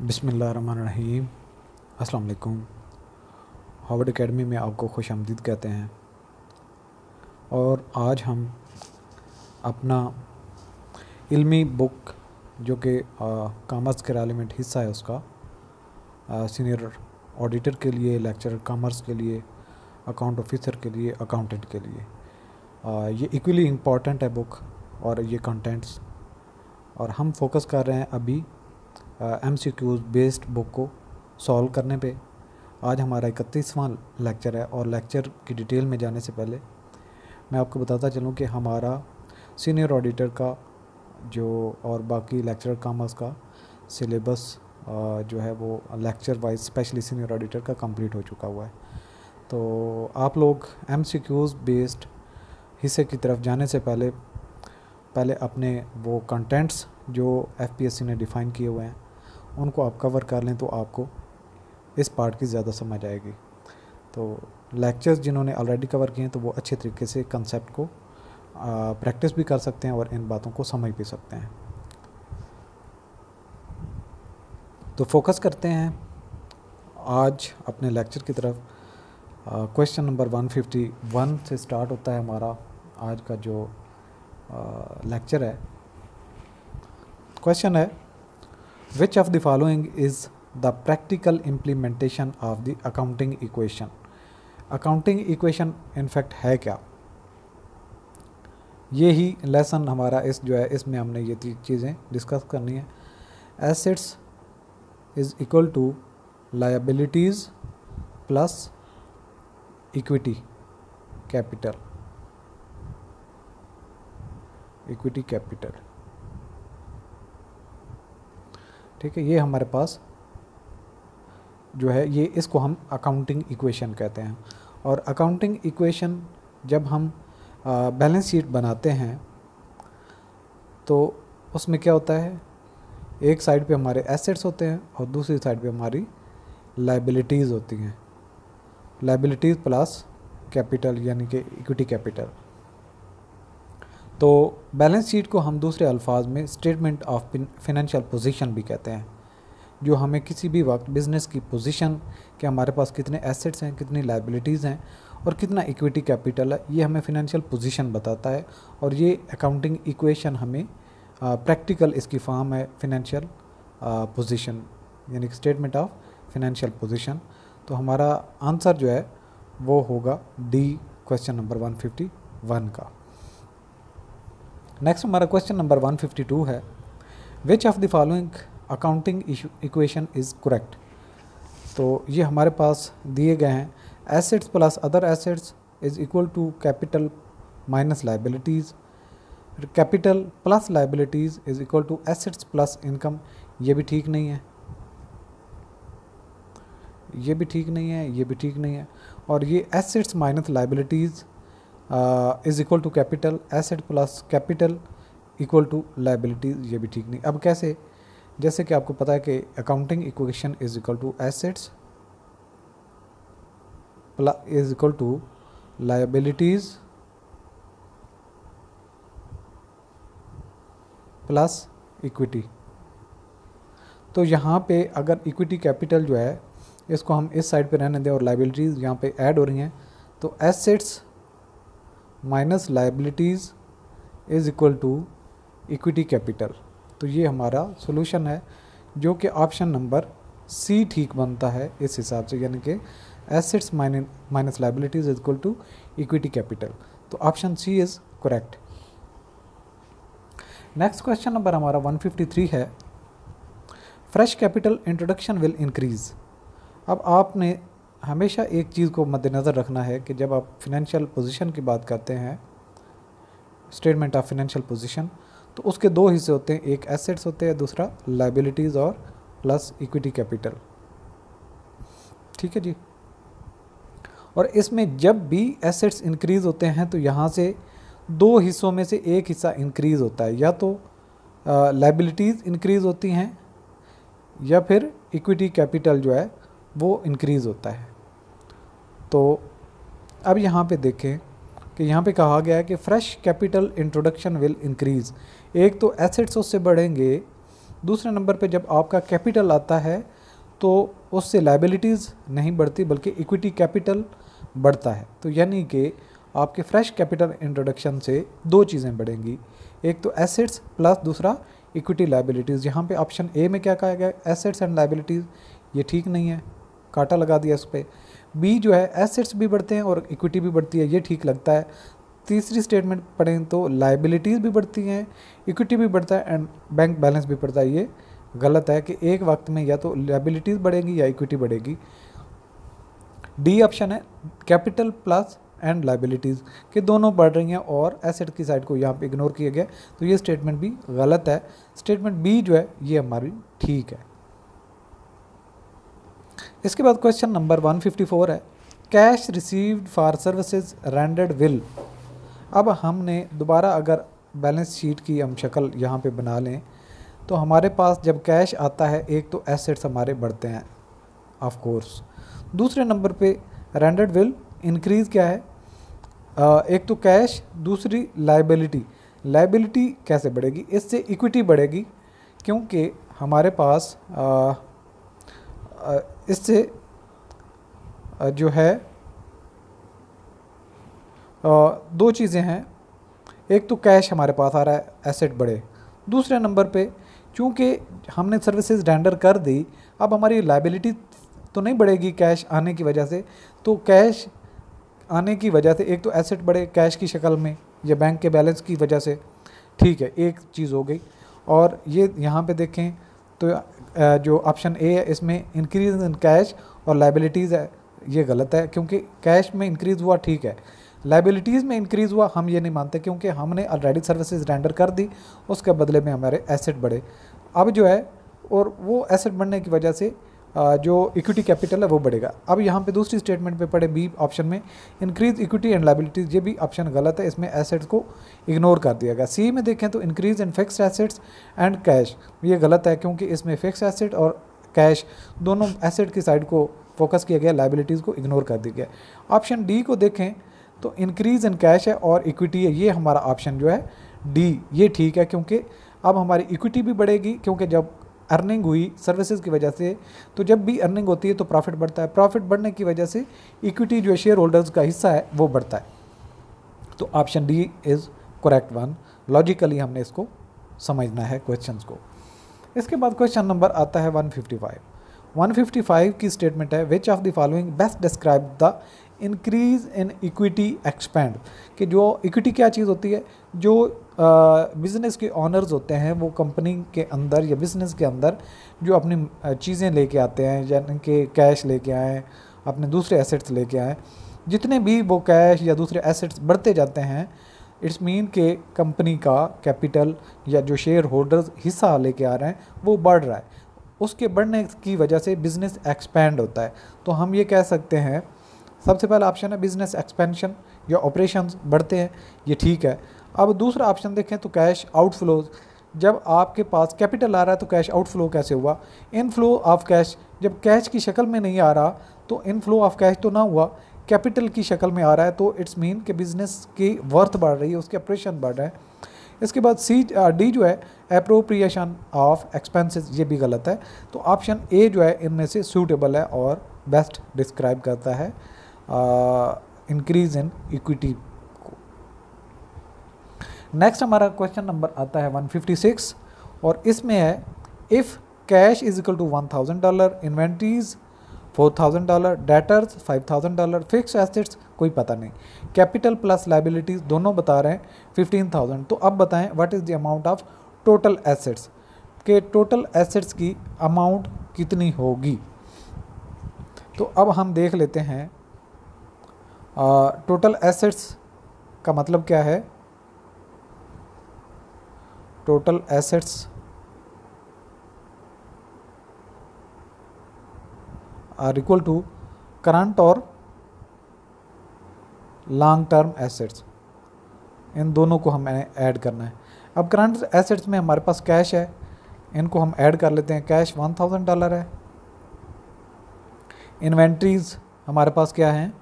अस्सलाम वालेकुम Harvard academy में आपको खुश आमदीद कहते हैं और आज हम अपना इल्मी बुक जो कि कामर्स के रेलिवेंट हिस्सा है उसका सीनियर ऑडिटर के लिए लेक्चर कामर्स के लिए अकाउंट ऑफिसर के लिए अकाउंटेंट के लिए आ, ये इक्वली इम्पॉर्टेंट है बुक और ये कंटेंट्स और हम फोकस कर रहे हैं अभी M C Qs based book को सॉल्व करने पे आज हमारा इकतीसवां लेक्चर है और लेक्चर की डिटेल में जाने से पहले मैं आपको बताता चलूँ कि हमारा सीनियर ऑडिटर का जो और बाकी लेक्चर कामर्स का सिलेबस जो है वो lecture wise specially senior auditor का कंप्लीट हो चुका हुआ है तो आप लोग एम सी क्यूज़ बेस्ड हिस्से की तरफ जाने से पहले पहले अपने वो कंटेंट्स जो एफ पी एस सी ने डिफ़ाइन किए हुए हैं उनको आप कवर कर लें तो आपको इस पार्ट की ज़्यादा समझ आएगी तो लेक्चर्स जिन्होंने ऑलरेडी कवर किए हैं तो वो अच्छे तरीके से कंसेप्ट को प्रैक्टिस भी कर सकते हैं और इन बातों को समझ भी सकते हैं तो फोकस करते हैं आज अपने लेक्चर की तरफ क्वेश्चन नंबर 151 से स्टार्ट होता है हमारा आज का जो लेक्चर है क्वेश्चन है Which of the following is the practical implementation of the accounting equation? Accounting equation in fact है क्या ये ही लेसन हमारा इस जो है इसमें हमने ये चीज़ें डिस्कस करनी है assets is equal to liabilities plus equity capital equity capital ठीक है ये हमारे पास जो है ये इसको हम अकाउंटिंग इक्वेशन कहते हैं और अकाउंटिंग इक्वेशन जब हम बैलेंस शीट बनाते हैं तो उसमें क्या होता है एक साइड पे हमारे एसेट्स होते हैं और दूसरी साइड पे हमारी लाइबिलिटीज़ होती हैं लाइबिलिटीज़ प्लस कैपिटल यानी कि इक्विटी कैपिटल तो बैलेंस शीट को हम दूसरे अल्फाज में स्टेटमेंट ऑफ फिनेंशियल पोजीशन भी कहते हैं जो हमें किसी भी वक्त बिज़नेस की पोजीशन के हमारे पास कितने एसेट्स हैं कितनी लाइबिलिटीज़ हैं और कितना इक्विटी कैपिटल है ये हमें फिनेंशियल पोजीशन बताता है और ये अकाउंटिंग इक्वेशन हमें प्रैक्टिकल इसकी फॉर्म है फिनेंशियल पोजीशन यानी स्टेटमेंट ऑफ फिनेंशियल पोजीशन तो हमारा आंसर जो है वो होगा डी क्वेश्चन नंबर 151 का नेक्स्ट हमारा क्वेश्चन नंबर 152 है which of the following accounting equation is correct तो ये हमारे पास दिए गए हैं assets plus other assets is equal to capital minus liabilities capital plus liabilities is equal to assets plus income ये भी ठीक नहीं है ये भी ठीक नहीं है ये भी ठीक नहीं है और ये assets minus liabilities is equal to capital asset plus capital equal to liability ये भी ठीक नहीं अब कैसे जैसे कि आपको पता है कि accounting equation is equal to assets is equal to liabilities plus equity तो यहाँ पे अगर इक्विटी कैपिटल जो है इसको हम इस साइड पे रहने दें और लाइबिलिटीज़ यहाँ पे ऐड हो रही हैं तो assets minus liabilities is equal to equity capital तो ये हमारा सोल्यूशन है जो कि ऑप्शन नंबर सी ठीक बनता है इस हिसाब से यानी कि assets minus liabilities is equal to equity capital तो option C is correct next question number हमारा 153 है fresh capital introduction will increase अब आपने हमेशा एक चीज़ को मद्देनज़र रखना है कि जब आप फिनेंशियल पोजीशन की बात करते हैं स्टेटमेंट ऑफ फिनेंशियल पोजीशन तो उसके दो हिस्से होते हैं एक एसेट्स होते हैं दूसरा लाइबिलिटीज़ और प्लस इक्विटी कैपिटल ठीक है जी और इसमें जब भी एसेट्स इंक्रीज़ होते हैं तो यहाँ से दो हिस्सों में से एक हिस्सा इंक्रीज़ होता है या तो लाइबिलिटीज़ इंक्रीज़ होती हैं या फिर इक्विटी कैपिटल जो है वो इंक्रीज़ होता है तो अब यहाँ पे देखें कि यहाँ पे कहा गया है कि fresh capital introduction will increase एक तो एसेट्स उससे बढ़ेंगे दूसरे नंबर पे जब आपका कैपिटल आता है तो उससे लाइबिलिटीज़ नहीं बढ़ती बल्कि इक्विटी कैपिटल बढ़ता है तो यानी कि आपके फ्रेश कैपिटल इंट्रोडक्शन से दो चीज़ें बढ़ेंगी एक तो एसेट्स प्लस दूसरा इक्विटी लाइबिलिटीज़ यहाँ पे ऑप्शन ए में क्या कहा गया एसेट्स एंड लाइबिलिटीज़ ये ठीक नहीं है काटा लगा दिया इस पर बी जो है एसेट्स भी बढ़ते हैं और इक्विटी भी बढ़ती है ये ठीक लगता है तीसरी स्टेटमेंट पढ़ें तो लाइबिलिटीज़ भी बढ़ती हैं इक्विटी भी बढ़ता है एंड बैंक बैलेंस भी बढ़ता है ये गलत है कि एक वक्त में या तो लाइबिलिटीज़ बढ़ेगी या इक्विटी बढ़ेगी डी ऑप्शन है कैपिटल प्लस एंड लाइबिलिटीज़ के दोनों बढ़ रही हैं और एसेट की साइड को यहाँ पे इग्नोर किया गया तो ये स्टेटमेंट भी गलत है स्टेटमेंट बी जो है ये हमारी ठीक है इसके बाद क्वेश्चन नंबर 154 है cash received for services rendered will अब हमने दोबारा अगर बैलेंस शीट की हम शक्ल यहाँ पे बना लें तो हमारे पास जब कैश आता है एक तो एसेट्स हमारे बढ़ते हैं ऑफ कोर्स दूसरे नंबर पे रेंडेड विल इंक्रीज़ क्या है आ, एक तो कैश दूसरी लाइबिलिटी लाइबिलिटी कैसे बढ़ेगी इससे इक्विटी बढ़ेगी क्योंकि हमारे पास आ, आ, इससे जो है दो चीज़ें हैं एक तो कैश हमारे पास आ रहा है एसेट बढ़े दूसरे नंबर पे चूँकि हमने सर्विसेज रेंडर कर दी अब हमारी लाइबिलिटी तो नहीं बढ़ेगी कैश आने की वजह से तो कैश आने की वजह से एक तो एसेट बढ़े कैश की शक्ल में या बैंक के बैलेंस की वजह से ठीक है एक चीज़ हो गई और ये यहाँ पे देखें तो जो ऑप्शन ए है इसमें इंक्रीज इन कैश और लाइबिलिटीज़ है ये गलत है क्योंकि कैश में इंक्रीज़ हुआ ठीक है लाइबिलिटीज़ में इंक्रीज़ हुआ हम ये नहीं मानते क्योंकि हमने ऑलरेडी सर्विसेज रेंडर कर दी उसके बदले में हमारे एसेट बढ़े अब जो है और वो एसेट बढ़ने की वजह से जो इक्विटी कैपिटल है वो बढ़ेगा अब यहाँ पे दूसरी स्टेटमेंट पे पड़े बी ऑप्शन में इंक्रीज इक्विटी एंड लाइबिलिटीज ये भी ऑप्शन गलत है इसमें एसेट्स को इग्नोर कर दिया गया सी में देखें तो increase in fix assets and cash ये गलत है क्योंकि इसमें फिक्स एसेट और कैश दोनों एसेट की साइड को फोकस किया गया लाइबिलिटीज़ को इग्नोर कर दिया गया ऑप्शन डी को देखें तो इंक्रीज इन कैश है और इक्विटी है ये हमारा ऑप्शन जो है डी ये ठीक है क्योंकि अब हमारी इक्विटी भी बढ़ेगी क्योंकि जब अर्निंग हुई सर्विसेज की वजह से तो जब भी अर्निंग होती है तो प्रॉफिट बढ़ता है प्रॉफिट बढ़ने की वजह से इक्विटी जो शेयर होल्डर्स का हिस्सा है वो बढ़ता है तो option D is correct one logically हमने इसको समझना है क्वेश्चन को इसके बाद क्वेश्चन नंबर आता है 155 155 की स्टेटमेंट है which of the following best describe the increase in equity expend कि जो इक्विटी क्या चीज़ होती है जो बिज़नेस के ऑनर्स होते हैं वो कंपनी के अंदर या बिज़नेस के अंदर जो अपनी चीज़ें लेके आते हैं यानी कि कैश लेके आए अपने दूसरे एसेट्स लेके आए जितने भी वो कैश या दूसरे एसेट्स बढ़ते जाते हैं इट्स मीन के कंपनी का कैपिटल या जो शेयर होल्डर्स हिस्सा लेके आ रहे हैं वो बढ़ रहा है उसके बढ़ने की वजह से बिज़नेस एक्सपेंड होता है तो हम ये कह सकते हैं सबसे पहला ऑप्शन है बिज़नेस एक्सपेंशन या ऑपरेशन बढ़ते हैं ये ठीक है अब दूसरा ऑप्शन देखें तो कैश आउटफ्लोज जब आपके पास कैपिटल आ रहा है तो कैश आउटफ्लो कैसे हुआ इनफ्लो ऑफ कैश जब कैश की शक्ल में नहीं आ रहा तो इनफ्लो ऑफ कैश तो ना हुआ कैपिटल की शक्ल में आ रहा है तो इट्स मीन कि बिज़नेस की वर्थ बढ़ रही है उसके ऑपरेशन बढ़ रहे हैं इसके बाद सी डी जो है अप्रोप्रिएशन ऑफ एक्सपेंसेस ये भी गलत है तो ऑप्शन ए जो है इनमें से सूटेबल है और बेस्ट डिस्क्राइब करता है इंक्रीज इन इक्विटी को नेक्स्ट हमारा क्वेश्चन नंबर आता है 156 और इसमें है if cash is equal to one thousand dollar inventories four thousand dollar debtors five thousand dollar fix assets कोई पता नहीं कैपिटल प्लस लाइबिलिटीज़ दोनों बता रहे हैं फिफ्टीन थाउजेंड तो अब बताएं what is the amount of total assets के टोटल एसेट्स की अमाउंट कितनी होगी तो अब हम देख लेते हैं टोटल एसेट्स का मतलब क्या है total assets are equal to current और लॉन्ग टर्म एसेट्स इन दोनों को हमें ऐड करना है अब करंट एसेट्स में हमारे पास कैश है इनको हम ऐड कर लेते हैं कैश वन थाउजेंड डॉलर है इन्वेंट्रीज हमारे पास क्या हैं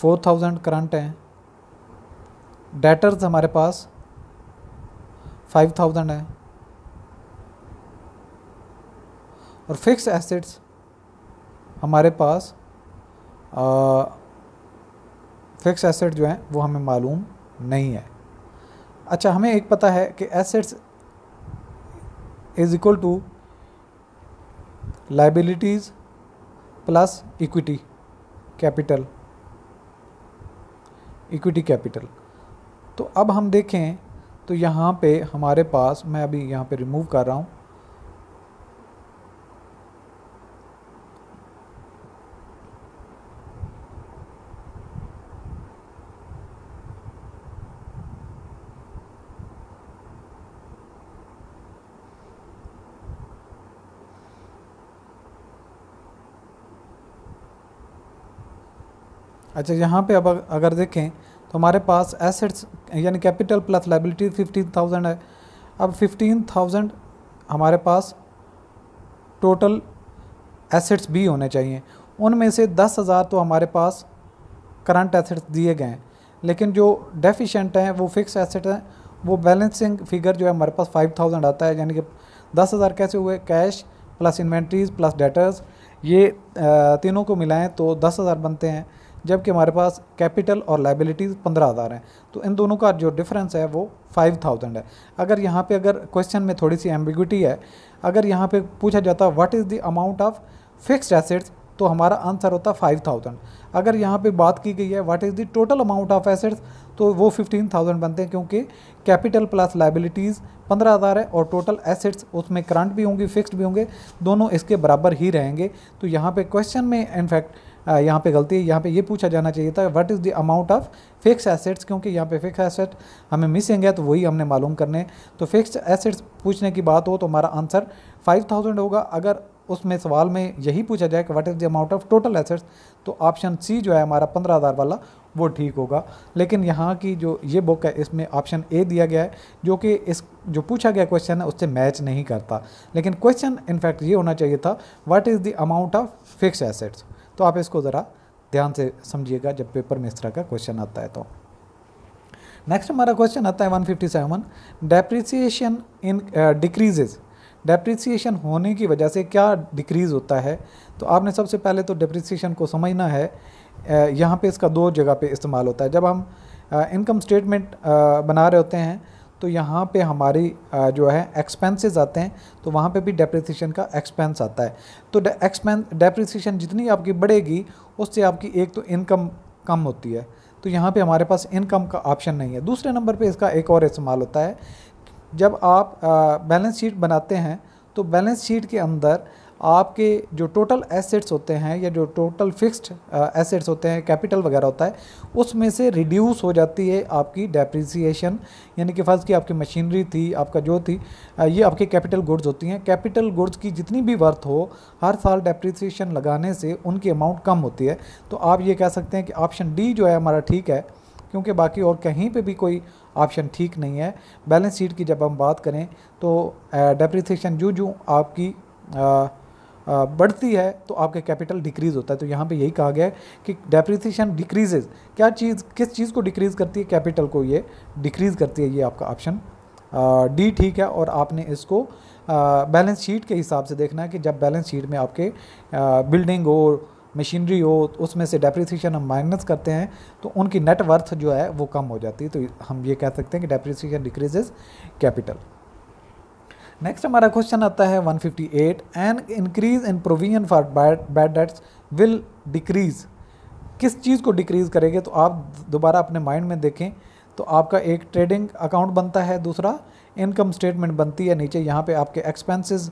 फोर थाउजेंड करंट हैं डेटर्स हमारे पास फाइव थाउजेंड हैं और फिक्स एसेट्स हमारे पास फिक्स एसेट जो हैं वो हमें मालूम नहीं है अच्छा हमें एक पता है कि assets is equal to liabilities plus equity capital equity capital तो अब हम देखें तो यहाँ पे हमारे पास मैं अभी यहाँ पे रिमूव कर रहा हूँ अच्छा यहाँ पे अब अगर देखें तो हमारे पास एसेट्स यानी capital plus liability fifteen thousand है अब फिफ्टीन थाउजेंड हमारे पास टोटल एसेट्स भी होने चाहिए उनमें से दस हज़ार तो हमारे पास करंट एसेट्स दिए गए हैं लेकिन जो डेफिशेंट हैं वो फिक्स एसेट हैं वो बैलेंसिंग फिगर जो है हमारे पास फाइव थाउजेंड आता है यानी कि दस हज़ार कैसे हुए cash plus inventories plus debtors ये तीनों को मिलाएं तो दस हज़ार बनते हैं जबकि हमारे पास कैपिटल और लाइबिलिटीज़ पंद्रह हज़ार हैं तो इन दोनों का जो डिफरेंस है वो फाइव थाउजेंड है अगर यहाँ पे अगर क्वेश्चन में थोड़ी सी एम्बिगुटी है अगर यहाँ पे पूछा जाता what is the amount of fixed assets तो हमारा आंसर होता फाइव थाउजेंड अगर यहाँ पे बात की गई है what is the total amount of assets तो वो फिफ्टीन थाउजेंड बनते हैं क्योंकि कैपिटल प्लस लाइबिलिटीज़ पंद्रह हज़ार है और टोटल एसेट्स उसमें करंट भी होंगी फिक्स्ड भी होंगे दोनों इसके बराबर ही रहेंगे तो यहाँ पे क्वेश्चन में इनफैक्ट यहाँ पे गलती है यहाँ पे ये पूछा जाना चाहिए था what is the amount of fix assets क्योंकि यहाँ पे फिक्स एसेट हमें मिसिंग है तो वही हमने मालूम करने तो फिक्स एसेट्स पूछने की बात हो तो हमारा आंसर फाइव थाउजेंड होगा अगर उसमें सवाल में यही पूछा जाए कि what is the amount of total assets तो ऑप्शन सी जो है हमारा पंद्रह हज़ार वाला वो ठीक होगा लेकिन यहाँ की जो ये बुक है इसमें ऑप्शन ए दिया गया है जो कि इस जो पूछा गया क्वेश्चन है उससे मैच नहीं करता लेकिन क्वेश्चन इनफैक्ट ये होना चाहिए था what is the amount of fix assets तो आप इसको ज़रा ध्यान से समझिएगा जब पेपर में इस तरह का क्वेश्चन आता है तो नेक्स्ट हमारा क्वेश्चन आता है 157 fifty seven depreciation in decreases depreciation होने की वजह से क्या डिक्रीज़ होता है तो आपने सबसे पहले तो डेप्रिसिएशन को समझना है uh, यहाँ पे इसका दो जगह पे इस्तेमाल होता है जब हम इनकम uh, स्टेटमेंट uh, बना रहे होते हैं तो यहाँ पे हमारी जो है एक्सपेंसेस आते हैं तो वहाँ पे भी डेप्रिसिएशन का एक्सपेंस आता है तो एक्सपेंस डेप्रिसिएशन जितनी आपकी बढ़ेगी उससे आपकी एक तो इनकम कम होती है तो यहाँ पे हमारे पास इनकम का ऑप्शन नहीं है दूसरे नंबर पे इसका एक और इस्तेमाल होता है जब आप बैलेंस शीट बनाते हैं तो बैलेंस शीट के अंदर आपके जो टोटल एसेट्स होते हैं या जो टोटल फिक्स्ड एसेट्स होते हैं कैपिटल वगैरह होता है उसमें से रिड्यूस हो जाती है आपकी डेप्रिसिएशन यानी कि फर्ज की आपकी मशीनरी थी आपका जो थी uh, ये आपके कैपिटल गुड्स होती हैं कैपिटल गुड्स की जितनी भी वर्थ हो हर साल डेप्रिसिएशन लगाने से उनकी अमाउंट कम होती है तो आप ये कह सकते हैं कि ऑप्शन डी जो है हमारा ठीक है क्योंकि बाकी और कहीं पे भी कोई ऑप्शन ठीक नहीं है बैलेंस शीट की जब हम बात करें तो डेप्रिसिएशन जो जो आपकी आ, uh, बढ़ती है तो आपका कैपिटल डिक्रीज़ होता है तो यहाँ पे यही कहा गया है कि डेप्रिसिएशन डिक्रीजेज क्या चीज़ किस चीज़ को डिक्रीज़ करती है कैपिटल को ये डिक्रीज़ करती है ये आपका ऑप्शन डी ठीक है और आपने इसको बैलेंस शीट के हिसाब से देखना है कि जब बैलेंस शीट में आपके बिल्डिंग हो मशीनरी हो तो उसमें से डेप्रिसिएशन हम माइनस करते हैं तो उनकी नेटवर्थ जो है वो कम हो जाती है तो हम ये कह सकते हैं कि डेप्रिसिएशन डिक्रीजेज कैपिटल नेक्स्ट हमारा क्वेश्चन आता है 158 an increase in provision for bad debts will decrease किस चीज़ को डिक्रीज करेंगे तो आप दोबारा अपने माइंड में देखें तो आपका एक ट्रेडिंग अकाउंट बनता है दूसरा इनकम स्टेटमेंट बनती है नीचे यहाँ पे आपके एक्सपेंसेस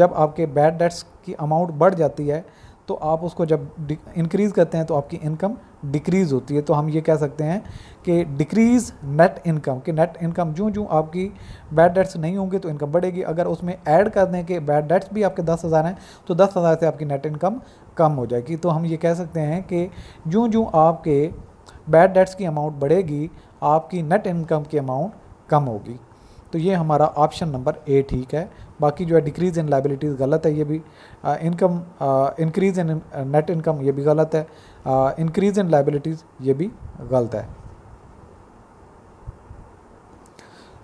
जब आपके बैड डेट्स की अमाउंट बढ़ जाती है तो आप उसको जब इंक्रीज़ करते हैं तो आपकी इनकम डिक्रीज़ होती है तो हम ये कह सकते हैं कि डिक्रीज़ नेट इनकम कि नेट इनकम जो जो आपकी बैड डेट्स नहीं होंगे तो इनकम बढ़ेगी अगर उसमें ऐड कर दें कि बैड डेट्स भी आपके दस हज़ार हैं तो दस हज़ार से आपकी नेट इनकम कम हो जाएगी तो हम ये कह सकते हैं कि जो जो आपके बैड डेट्स की अमाउंट बढ़ेगी आपकी नेट इनकम की अमाउंट कम होगी तो ये हमारा ऑप्शन नंबर ए ठीक है बाकी जो है डिक्रीज़ इन लाइबिलिटीज़ गलत है ये भी income increase in net income ये भी गलत है इंक्रीज इन लाइबिलिटीज़ ये भी गलत है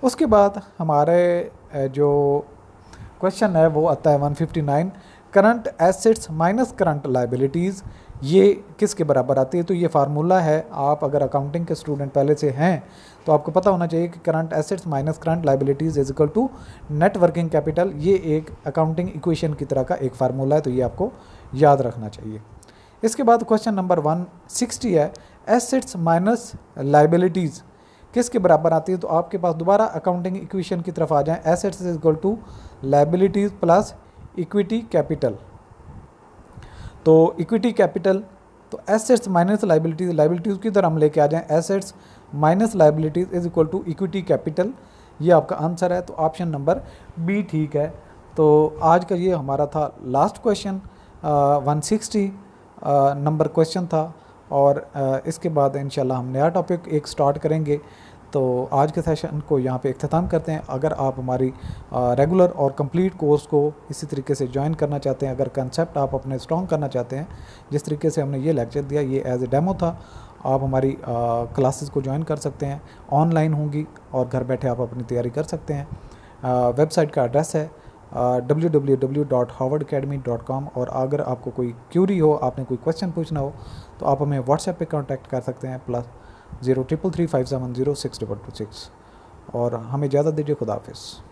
उसके बाद हमारे जो क्वेश्चन है वो आता है 159 current assets minus current liabilities ये किसके बराबर आती है तो ये फार्मूला है आप अगर अकाउंटिंग के स्टूडेंट पहले से हैं तो आपको पता होना चाहिए कि current assets minus current liabilities is equal to net working capital ये एक अकाउंटिंग इक्वेशन की तरह का एक फार्मूला है तो ये आपको याद रखना चाहिए इसके बाद क्वेश्चन नंबर वन सिक्सटी है एसेट्स माइनस लाइबिलिटीज़ किसके बराबर आती है तो आपके पास दोबारा अकाउंटिंग इक्वेशन की तरफ आ जाए assets is equal to liabilities plus equity capital तो इक्विटी कैपिटल तो एसेट्स माइनस लाइबिलिटीज़ लाइबिलिटीज़ की तरफ हम लेके आ जाएँ assets minus liabilities is equal to equity capital ये आपका आंसर है तो ऑप्शन नंबर बी ठीक है तो आज का ये हमारा था last question one sixty number question था और इसके बाद इन हम नया टॉपिक एक स्टार्ट करेंगे तो आज के सेशन को यहाँ पे अख्ताम करते हैं अगर आप हमारी रेगुलर और कंप्लीट कोर्स को इसी तरीके से ज्वाइन करना चाहते हैं अगर कंसेप्ट आप अपने स्ट्रॉन्ग करना चाहते हैं जिस तरीके से हमने ये लेक्चर दिया ये एज ए डेमो था आप हमारी क्लासेस को ज्वाइन कर सकते हैं ऑनलाइन होंगी और घर बैठे आप अपनी तैयारी कर सकते हैं वेबसाइट का एड्रेस है W W W dot academy dot और अगर आपको कोई क्यूरी हो आपने कोई क्वेश्चन पूछना हो तो आप हमें व्हाट्सएप पे कांटेक्ट कर सकते हैं plus zero triple three five seven zero six double two six और हमें ज़्यादा दीजिए खुदाफिज़